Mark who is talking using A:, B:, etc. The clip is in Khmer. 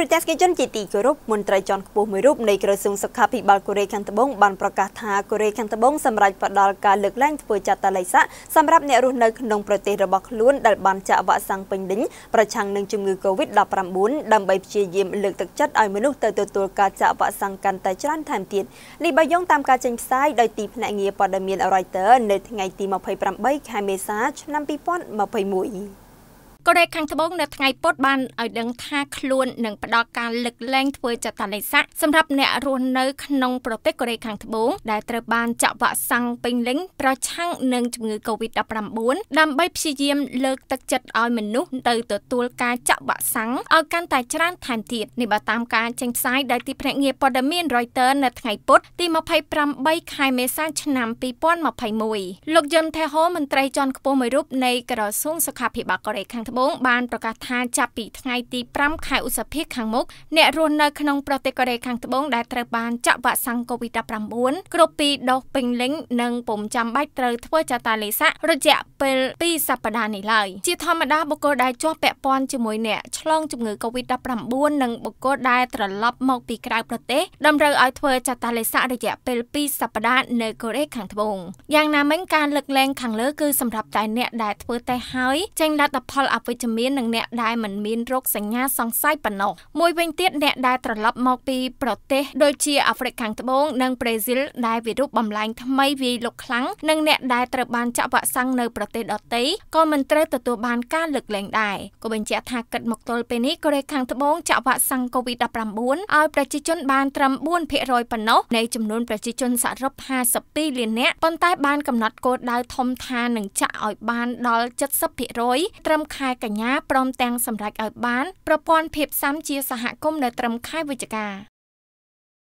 A: ទូរទស្សនិកជនជាទីគោរពមន្ត្រីជាន់ខ្ពស់មួយរូបនៃក្រសួងសុខាភិបាលកូរ៉េខាងត្បូងបានប្រកាសថាកូរ៉េខាងត្បូងសម្រាប់ផ្ដល់ការលើកឡើងធ្វើចាត់តល័យស័កសម្រាប់អ្នករស់នៅក្នុងប្រទេសរបស់ខ្លួនដែលបានចាក់វ៉ាក់សាំងពេញលេញប្រឆាំងនឹងជំងឺ Covid-19 ដើម្បីព្យាយាមលើកទឹកចិត្តឲ្យមនុស្សទៅទទួលការចាក់វ៉ាក់សាំងកាន់តែច្រើនថែមទៀតនេះបើយោងតាមការចេញផ្សាយដោយទីភ្នាក់ងារព័ត៌មាន Reuters នៅថ្ងៃទី28ខែមេសាឆ្នាំ2021
B: កូរ៉េខាងត្បូងនៅថ្ងៃពុធបានឲ្យដឹងថាខ្លួននឹងផ្ដល់ការលើកលែងធ្វើចតាលេខសាសម្រាប់អ្នករស់នៅក្នុងប្រទេសកូរ៉េខាងត្បូងដែលត្រូវបានចាក់វ៉ាក់សាំងពេញលេញប្រឆាំងនឹងជំងឺ Covid-19 ដើម្បីព្យាយាមលើកទឹកចិត្តឲ្យមនុស្សទៅទទួលការចាក់វ៉ាក់សាំងឲ្យកាន់តែច្រើនថែមទៀតនេះបើតាមការចេញផ្សាយដោយទីភ្នាក់ងារព័ត៌មាន Reuters នៅថ្ងៃពុធទី28ខែមេសាឆ្នាំ2021លោកយឹមថេហូមន្ត្រីជាន់ខ្ពស់មួយរូបនៃក្រសួងសុខាភិបាលកូរ៉េខាងត្បូងមុងបានប្រកាសថាចាប់ពីថ្ងៃទី5ខែឧសភាខាងមុខអ្នករស់នៅក្នុងប្រទេសកូរ៉េខាងត្បូងដែលត្រូវបានចាក់វ៉ាក់សាំង COVID-19 គ្រប់ពីរដូសពេញលេញនិងពុំចាំបាច់ត្រូវធ្វើចតាលេសារយៈពេល2សប្តាហ៍នេះឡើយជាធម្មតាបុគ្គលដែលជាប់ពាក់ព័ន្ធជាមួយអ្នកឆ្លងជំងឺ COVID-19 និងបុគ្គលដែលត្រឡប់មកពីក្រៅប្រទេស តម្រូវឲ្យធ្វើចតាលេសារយៈពេល2សប្តាហ៍នៅកូរ៉េខាងត្បូងយ៉ាងណាមិញការលើកលែងខាងលើគឺសម្រាប់តែអ្នកដែលធ្វើតេស្តហើយចេញលទ្ធផលអ្វិជ្ជមាននិងអ្នកដែលមិនមានរោគសញ្ញាសង្ស័យប៉ុណ្ណោះមួយវិញទៀតអ្នកដែលត្រឡប់មកពីប្រទេសដូចជាអាហ្វ្រិកខាងត្បូងនិងប្រេស៊ីលដែលវីរុសបំលែងថ្មីវាយលុកខ្លាំងនិងអ្នកដែលត្រូវបានចាក់វ៉ាក់សាំងនៅប្រទេសដទៃក៏មិនត្រូវទទួលបានការលើកលែងដែរក៏បញ្ជាក់ថាគិតមកទល់ពេលនេះកូរ៉េខាងត្បូងចាក់វ៉ាក់សាំង COVID-19 ឲ្យប្រជាជនបានត្រឹម4%ប៉ុណ្ណោះនៃចំនួនប្រជាជនសរុប52លាននាក់ប៉ុន្តែបានកំណត់គោលដៅធំថានឹងចាក់ឲ្យបានដល់70%ត្រឹមខែកញ្ញាព្រមទាំងសម្រេចឲ្យបានប្រព័ន្ធភាពស៊ាំជា សហគមន៍នៅត្រឹមខែវិច្ឆិកា